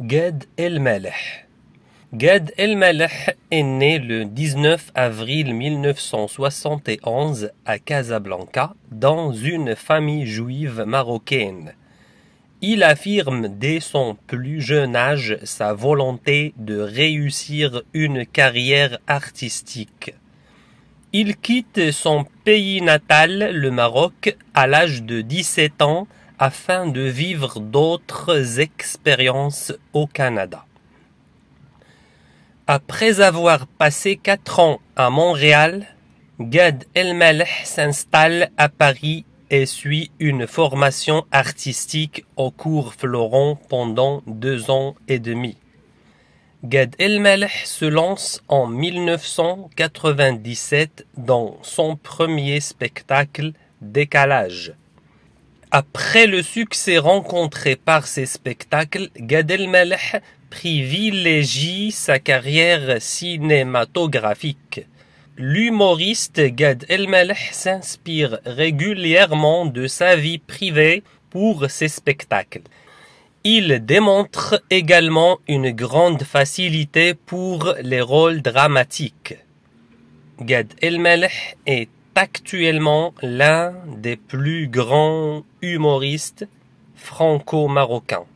Gad el Gad est né le 19 avril 1971 à Casablanca dans une famille juive marocaine. Il affirme dès son plus jeune âge sa volonté de réussir une carrière artistique. Il quitte son pays natal, le Maroc, à l'âge de 17 ans afin de vivre d'autres expériences au Canada. Après avoir passé quatre ans à Montréal, Gad Elmaleh s'installe à Paris et suit une formation artistique au cours Florent pendant deux ans et demi. Gad Elmaleh se lance en 1997 dans son premier spectacle Décalage après le succès rencontré par ses spectacles, Gad Elmaleh privilégie sa carrière cinématographique. L'humoriste Gad Elmaleh s'inspire régulièrement de sa vie privée pour ses spectacles. Il démontre également une grande facilité pour les rôles dramatiques. Gad Elmaleh est actuellement l'un des plus grands humoristes franco-marocains.